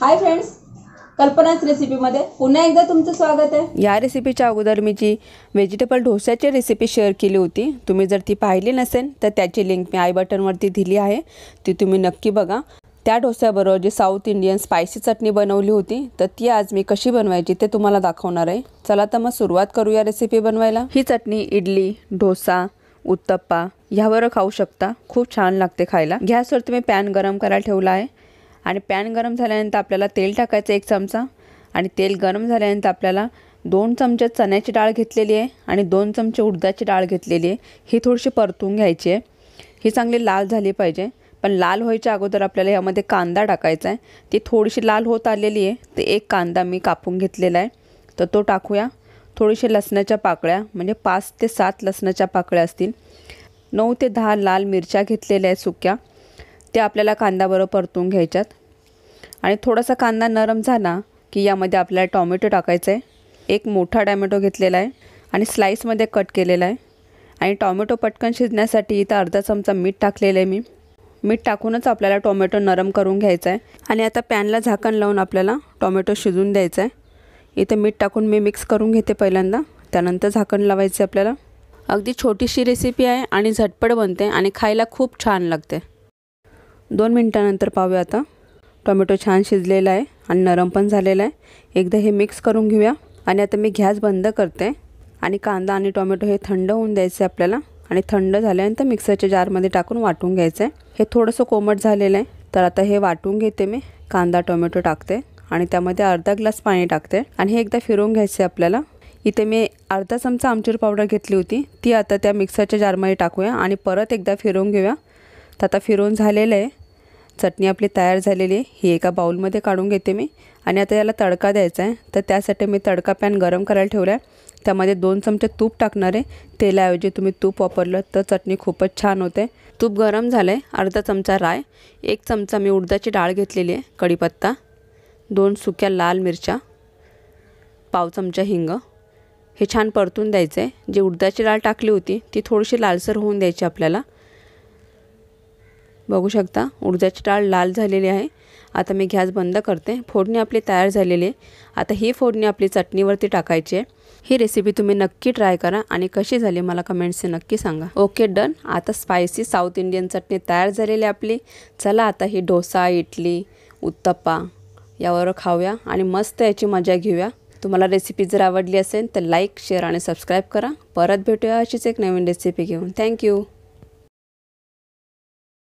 hi friends कल्पनाच रेसिपीमध्ये पुन्हा एकदा तुमचं स्वागत आहे या रेसिपीच्या अगोदर मी जी व्हेजिटेबल ढोस्याची रेसिपी शेअर केली होती तुम्ही जर ती पाहिली नसेल तर त्याची लिंक मी आय बटनवरती दिली आहे ती तुम्ही नक्की बघा त्या डोस्याबरोबर जी साऊथ इंडियन स्पायसी चटणी बनवली होती तर ती आज मी कशी बनवायची ते तुम्हाला दाखवणार आहे चला तर मग सुरुवात करू या रेसिपी बनवायला ही चटणी इडली डोसा उत्तप्पा ह्यावर खाऊ शकता खूप छान लागते खायला गॅसवर तुम्ही पॅन गरम करायला ठेवला आहे आणि पॅन गरम झाल्यानंतर आपल्याला तेल टाकायचं एक चमचा आणि तेल गरम झाल्यानंतर आपल्याला दोन चमचे चण्याची डाळ घेतलेली आहे आणि दोन चमचे उडदाची डाळ घेतलेली आहे ही थोडीशी परतून घ्यायची आहे ही चांगली लाल झाली पाहिजे पण लाल व्हायच्या अगोदर आपल्याला यामध्ये कांदा टाकायचा आहे ती थोडीशी लाल होत आलेली आहे ते एक कांदा मी कापून घेतलेला आहे तर तो टाकूया थोडीशी लसणाच्या पाकळ्या म्हणजे पाच ते सात लसणाच्या पाकळ्या असतील नऊ ते दहा लाल मिरच्या घेतलेल्या आहेत सुक्या त्या आपल्याला कांदाबरोबर परतून घ्यायच्यात आणि थोडासा कांदा नरम झाला की यामध्ये आपल्याला टॉमॅटो टाकायचं आहे एक मोठा टॅमॅटो घेतलेला आहे आणि स्लाईसमध्ये कट केलेला आहे आणि टॉमॅटो पटकन शिजण्यासाठी इथं अर्धा चमचा मीठ टाकलेलं आहे मी मीठ टाकूनच आपल्याला टॉमॅटो नरम करून घ्यायचा आहे आणि आता पॅनला झाकण लावून आपल्याला टॉमॅटो शिजून द्यायचं आहे इथं मीठ टाकून मी मिक्स करून घेते पहिल्यांदा त्यानंतर झाकण आहे आपल्याला अगदी छोटीशी रेसिपी आहे आणि झटपट बनते आणि खायला खूप छान लागते दोन मिनटानंतर पाहूया आता टोमॅटो छान शिजलेला आहे आणि नरम पण झालेला आहे एकदा हे मिक्स करून घेऊया आणि आता मी गॅस बंद करते आणि कांदा आणि टोमॅटो हे थंड होऊन द्यायचं आहे आपल्याला आणि थंड झाल्यानंतर मिक्सरच्या जारमध्ये टाकून वाटून घ्यायचं आहे हे थोडंसं कोमट झालेलं आहे तर आता हे वाटून घेते मी कांदा टोमॅटो टाकते आणि त्यामध्ये अर्धा ग्लास पाणी टाकते आणि हे एकदा फिरवून घ्यायचं आहे आपल्याला इथे मी अर्धा चमचा आमचूर पावडर घेतली होती ती आता त्या मिक्सरच्या जारमध्ये टाकूया आणि परत एकदा फिरवून घेऊया तर आता फिरवून झालेलं आहे चटणी आपली तयार झालेली आहे ही एका बाऊलमध्ये काढून घेते मी आणि आता याला तडका द्यायचा आहे तर त्यासाठी मी तडका पॅन गरम करायला ठेवला आहे त्यामध्ये दोन चमचे तूप टाकणार आहे तेलाऐवजी तुम्ही तूप वापरलं तर चटणी खूपच छान होते तूप गरम झालं आहे अर्धा चमचा राय एक चमचा मी उडदाची डाळ घेतलेली आहे कढीपत्ता दोन सुक्या लाल मिरच्या पाव चमचा हिंग हे छान परतून द्यायचं आहे जी उडदाची डाळ टाकली होती ती थोडीशी लालसर होऊन द्यायची आपल्याला बघू शकता ऊर्जाची डाळ लाल झालेली आहे आता मी गॅस बंद करते फोडणी आपली तयार झालेली आहे आता ही फोडणी आपली चटणीवरती टाकायची आहे ही रेसिपी तुम्ही नक्की ट्राय करा आणि कशी झाली मला कमेंट्सने नक्की सांगा ओके डन आता स्पायसी साऊथ इंडियन चटणी तयार झालेली आपली चला आता ही डोसा इडली उत्तप्पा यावर खाऊया आणि मस्त याची मजा घेऊया तुम्हाला रेसिपी जर आवडली असेल तर लाईक शेअर आणि सबस्क्राईब करा परत भेटूया अशीच एक नवीन रेसिपी घेऊन थँक्यू